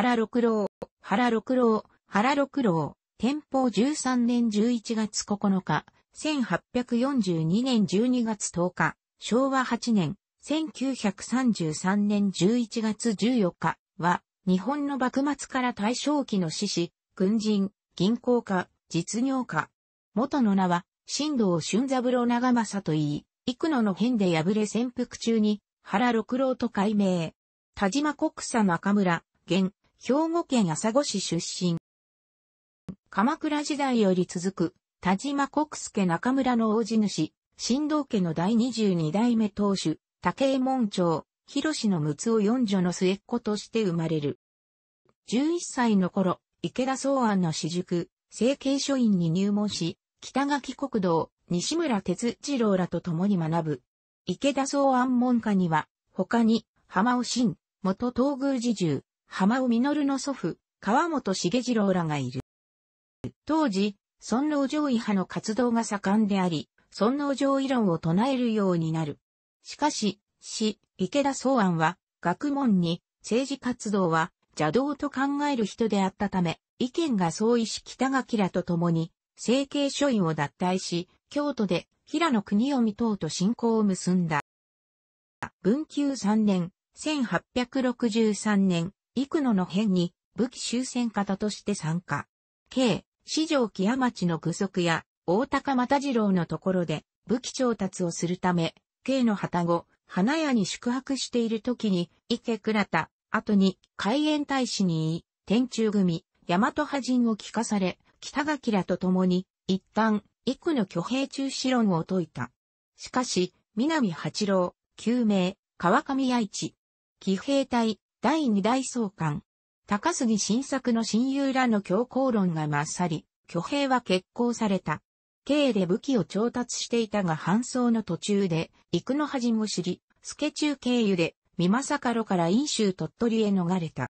原六郎、原六郎、原六郎、天保13年11月9日、1842年12月10日、昭和8年、1933年11月14日は、日本の幕末から大正期の志士、軍人、銀行家、実業家。元の名は、新道俊三郎長政といい、幾野の変で敗れ潜伏中に、原六郎と改名。田島国佐中村、現、兵庫県朝来市出身。鎌倉時代より続く、田島国助中村の大地主、新道家の第22代目当主、竹江衛門町、広の六尾四女の末っ子として生まれる。11歳の頃、池田草案の私塾、成形書院に入門し、北垣国道、西村哲次郎らと共に学ぶ。池田草案門下には、他に、浜尾新、元東宮寺中、浜尾実の祖父、川本茂次郎らがいる。当時、尊王攘夷派の活動が盛んであり、尊王攘夷論を唱えるようになる。しかし、死、池田総案は、学問に、政治活動は、邪道と考える人であったため、意見が相違し北垣らと共に、政経書院を脱退し、京都で、平野国を見党と信仰を結んだ。文久3年、1863年、幾野の変に武器終戦型として参加。K、四条木屋町の具足や大高又次郎のところで武器調達をするため、K の旗後、花屋に宿泊している時に、池倉田、後に海援大使に言い、天中組、大和派人を聞かされ、北垣らと共に、一旦、幾の挙兵中止論を解いた。しかし、南八郎、救命、川上八一、騎兵隊、第二代総監、高杉晋作の親友らの強行論が勝り、挙兵は決行された。K で武器を調達していたが搬送の途中で、幾の恥も知り、助中経由で、三正路から飲州鳥取へ逃れた。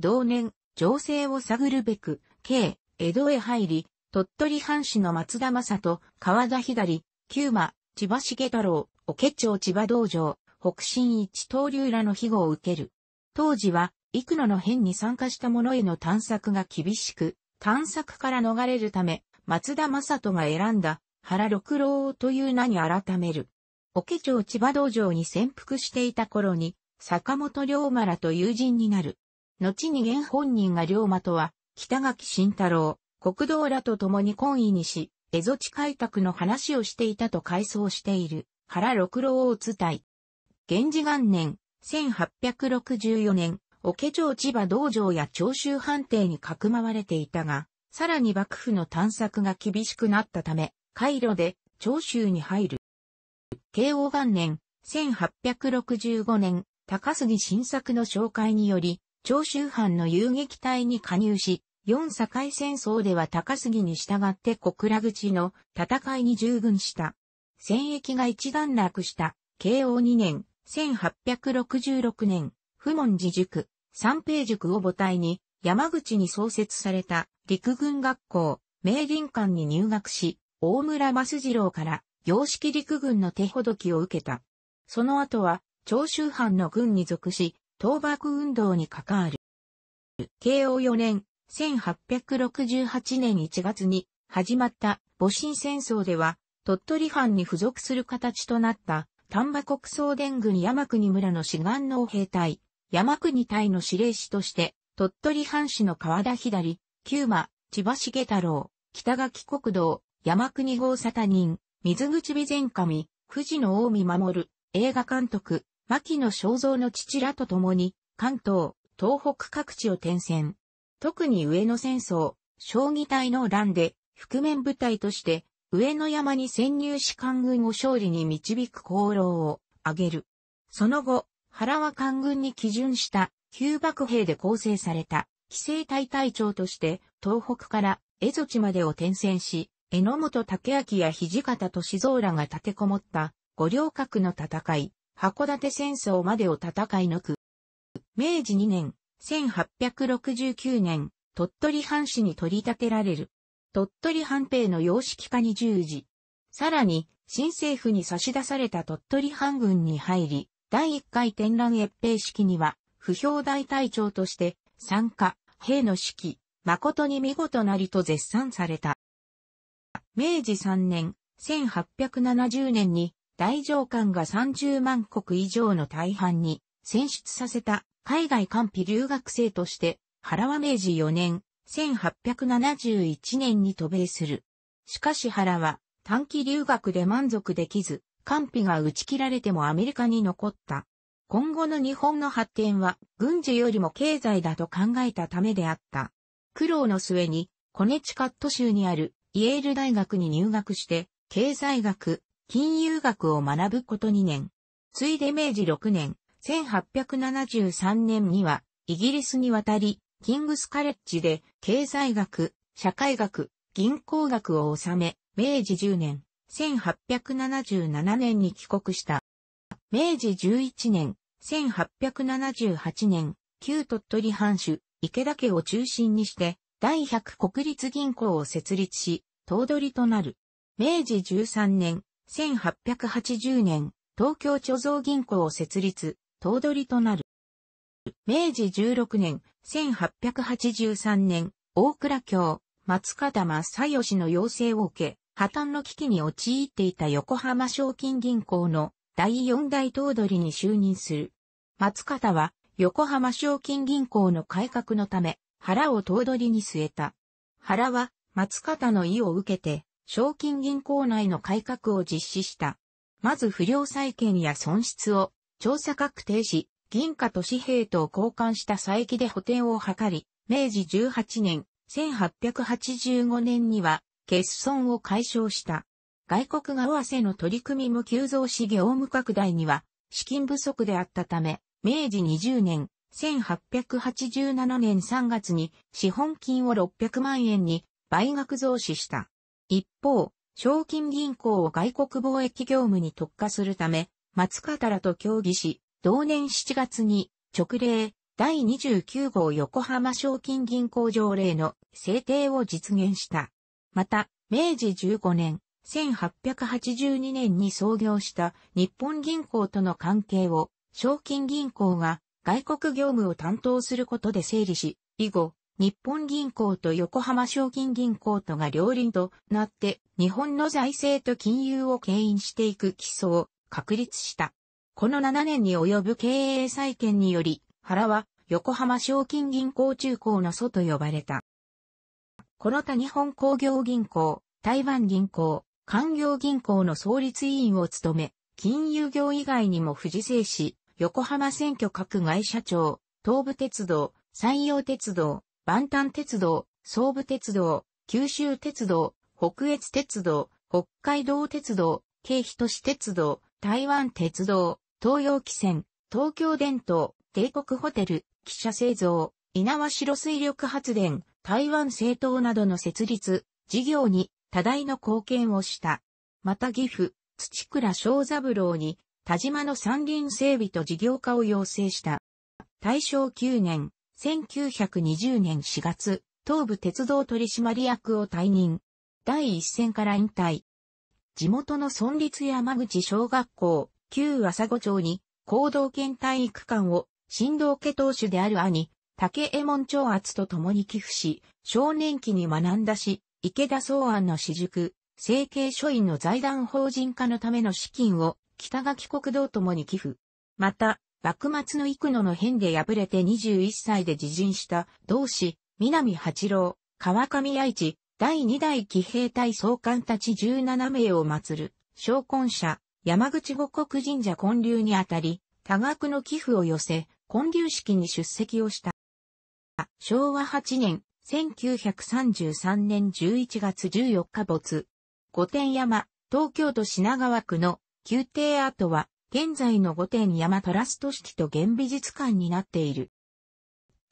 同年、情勢を探るべく、K、江戸へ入り、鳥取藩士の松田正人、川田左、九馬、千葉重太郎、おけ町千葉道場、北進一刀流らの庇護を受ける。当時は、幾野の変に参加した者への探索が厳しく、探索から逃れるため、松田正人が選んだ原六郎という名に改める。桶町千葉道場に潜伏していた頃に、坂本龍馬らと友人になる。後に現本人が龍馬とは、北垣慎太郎、国道らと共に懇意にし、蝦夷地開拓の話をしていたと回想している、原六郎を伝い。源氏元年、1864年、桶町千葉道場や長州藩邸にかくまわれていたが、さらに幕府の探索が厳しくなったため、回路で長州に入る。慶応元年、1865年、高杉晋作の紹介により、長州藩の遊撃隊に加入し、四境戦争では高杉に従って小倉口の戦いに従軍した。戦役が一段落した、慶応2年、1866年、不問寺塾、三平塾を母体に、山口に創設された陸軍学校、明林館に入学し、大村益次郎から洋式陸軍の手ほどきを受けた。その後は、長州藩の軍に属し、倒幕運動に関わる。慶応4年、1868年1月に始まった戊辰戦争では、鳥取藩に付属する形となった丹波国総伝軍山国村の志願農兵隊、山国隊の司令士として、鳥取藩士の川田左、九馬、千葉重太郎、北垣国道、山国郷沙汰人、水口備前神、藤野大見守、る、映画監督、牧野正造の父らと共に、関東、東北各地を転戦。特に上野戦争、将棋隊の乱で、覆面部隊として、上野山に潜入し官軍を勝利に導く功労を挙げる。その後、原は官軍に基準した旧幕兵で構成された、規制隊隊長として、東北から蝦夷地までを転戦し、榎本武明や土方歳三らが立てこもった、五稜郭の戦い、函館戦争までを戦い抜く。明治2年、1869年、鳥取藩士に取り立てられる。鳥取藩兵の様式化に従事。さらに、新政府に差し出された鳥取藩軍に入り、第1回展覧越兵式には、不評大隊長として参加、兵の式、誠に見事なりと絶賛された。明治3年、1870年に大上官が30万国以上の大半に選出させた海外官費留学生として、原は明治4年、1871年に渡米する。しかし原は短期留学で満足できず、官費が打ち切られてもアメリカに残った。今後の日本の発展は軍事よりも経済だと考えたためであった。苦労の末にコネチカット州にあるイエール大学に入学して経済学、金融学を学ぶこと2年。ついで明治6年、1873年にはイギリスに渡りキングスカレッジで経済学、社会学、銀行学を収め、明治10年、1877年に帰国した。明治11年、1878年、旧鳥取藩主、池田家を中心にして、第100国立銀行を設立し、頭取となる。明治13年、1880年、東京貯蔵銀行を設立、頭取となる。明治16年、1883年、大倉京、松方正義の要請を受け、破綻の危機に陥っていた横浜賞金銀行の第四代頭取に就任する。松方は横浜賞金銀行の改革のため、原を頭取に据えた。原は松方の意を受けて、賞金銀行内の改革を実施した。まず不良債権や損失を調査確定し、銀貨と紙幣と交換した佐伯で補填を図り、明治18年、1885年には欠損を解消した。外国為せの取り組みも急増し業務拡大には資金不足であったため、明治20年、1887年3月に資本金を600万円に倍額増資した。一方、賞金銀行を外国貿易業務に特化するため、松方らと協議し、同年7月に直令第29号横浜賞金銀行条例の制定を実現した。また、明治15年、1882年に創業した日本銀行との関係を、賞金銀行が外国業務を担当することで整理し、以後、日本銀行と横浜賞金銀行とが両輪となって、日本の財政と金融を牽引していく基礎を確立した。この7年に及ぶ経営再建により、原は横浜賞金銀行中高の祖と呼ばれた。この他日本工業銀行、台湾銀行、官業銀行の創立委員を務め、金融業以外にも富士製紙、横浜選挙各外社長、東武鉄道、山陽鉄道、万丹鉄道、総武鉄道、九州鉄道、北越鉄道、北海道鉄道、京日都市鉄道、台湾鉄道、東洋汽船、東京電灯、帝国ホテル、汽車製造、稲和城水力発電、台湾政党などの設立、事業に多大の貢献をした。また岐阜、土倉正三郎に、田島の山林整備と事業化を要請した。大正9年、1920年4月、東部鉄道取締役を退任。第一線から引退。地元の村立山口小学校、旧朝子町に、行動圏体育館を、新道家当主である兄、竹右衛門長厚と共に寄付し、少年期に学んだし、池田総案の私塾、政経書院の財団法人化のための資金を、北垣国道共に寄付。また、幕末の幾野の変で敗れて21歳で自陣した、同志、南八郎、川上愛知、第二代騎兵隊総監たち17名を祀る、昇魂者、山口五国神社建立にあたり、多額の寄付を寄せ、建立式に出席をした。昭和8年、1933年11月14日没。御殿山、東京都品川区の宮廷跡は、現在の御殿山トラスト式と現美術館になっている。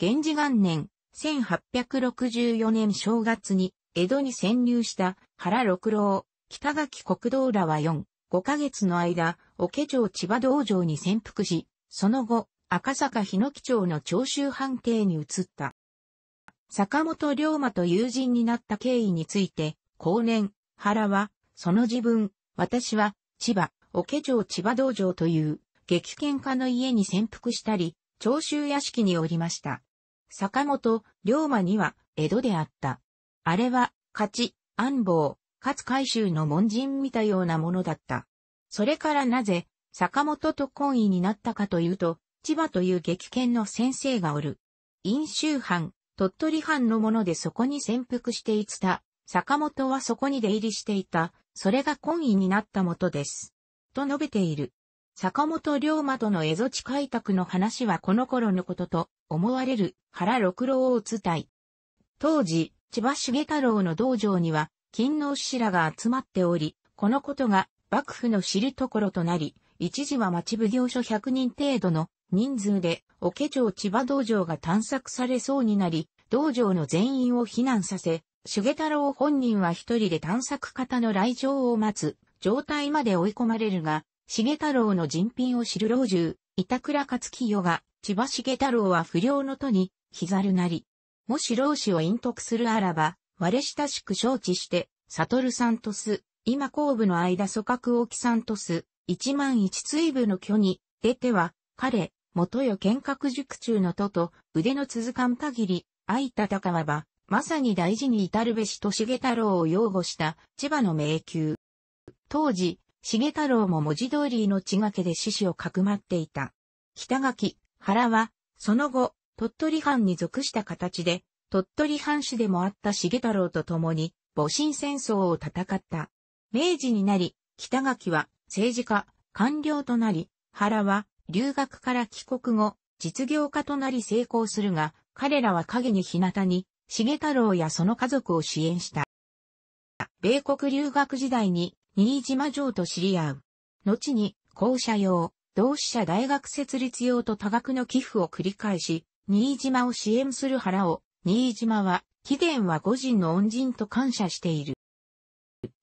源氏元年、1864年正月に、江戸に潜入した原六郎、北垣国道らは4、5ヶ月の間、桶城千葉道場に潜伏し、その後、赤坂日野基町の長州藩邸に移った。坂本龍馬と友人になった経緯について、後年、原は、その自分、私は、千葉、桶城千葉道場という、激喧家の家に潜伏したり、長州屋敷におりました。坂本、龍馬には、江戸であった。あれは、勝ち、安房。かつ海州の門人見たようなものだった。それからなぜ、坂本と懇意になったかというと、千葉という激剣の先生がおる。飲州藩、鳥取藩のものでそこに潜伏していた。坂本はそこに出入りしていた。それが懇意になったもとです。と述べている。坂本龍馬との蝦夷地開拓の話はこの頃のことと思われる原六郎を伝い。当時、千葉重太郎の道場には勤の志らが集まっており、このことが幕府の知るところとなり、一時は町奉行所100人程度の人数で、桶町千葉道場が探索されそうになり、道場の全員を避難させ、重太郎本人は一人で探索方の来場を待つ状態まで追い込まれるが、重太郎の人品を知る老中、板倉勝清が、千葉重太郎は不良の都に、ざるなり。もし老子を隠匿するあらば、我親しく承知して、サトルサントス、今後部の間組閣沖サントス、一万一追部の虚に、出ては、彼、元よ見学塾中の都と、腕の続かん限り、相たたば、まさに大事に至るべしと重太郎を擁護した千葉の迷宮。当時、重太郎も文字通り命がけで獅子をかくまっていた。北垣、原は、その後、鳥取藩に属した形で、鳥取藩士でもあった重太郎と共に、戊辰戦争を戦った。明治になり、北垣は政治家、官僚となり、原は留学から帰国後、実業家となり成功するが、彼らは陰に日向に、重太郎やその家族を支援した。米国留学時代に新島城と知り合う。後に、校舎用、同志社大学設立用と多額の寄付を繰り返し、新島を支援する原を新島は、貴殿は五人の恩人と感謝している。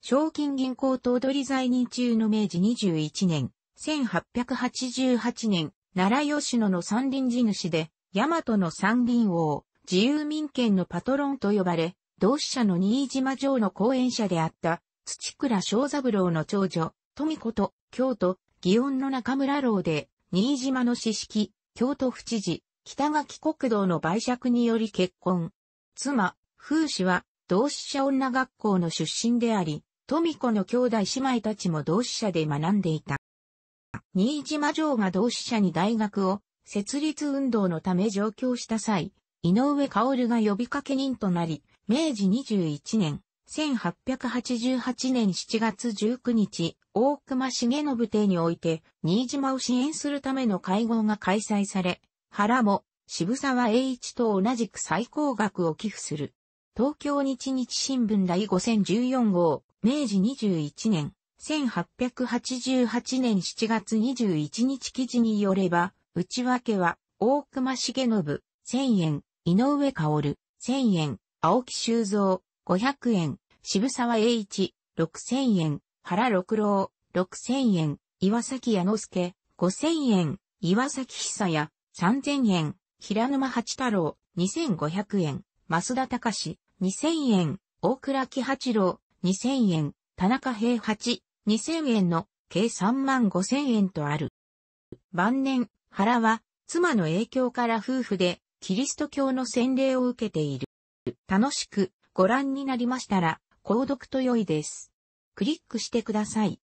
賞金銀行頭取在任中の明治21年、1888年、奈良吉野の三輪地主で、大和の三輪王、自由民権のパトロンと呼ばれ、同志社の新島城の後援者であった、土倉正三郎の長女、富子と、京都、祇園の中村郎で、新島の四式、京都府知事、北垣国道の売借により結婚。妻、風氏は、同志社女学校の出身であり、富子の兄弟姉妹たちも同志社で学んでいた。新島城が同志社に大学を設立運動のため上京した際、井上薫が呼びかけ人となり、明治21年、1888年7月19日、大隈重信邸において、新島を支援するための会合が開催され、原も渋沢栄一と同じく最高額を寄付する。東京日日新聞第5014号、明治21年、1888年7月21日記事によれば、内訳は、大隈重信、1000円、井上薫、1000円、青木修造、500円、渋沢栄一、6000円、原六郎、6000円、岩崎弥之助、5000円、岩崎久也、3000円、平沼八太郎、2500円、増田隆、2000円、大倉木八郎、2000円、田中平八、2000円の計3万5000円とある。晩年、原は、妻の影響から夫婦で、キリスト教の洗礼を受けている。楽しくご覧になりましたら、購読と良いです。クリックしてください。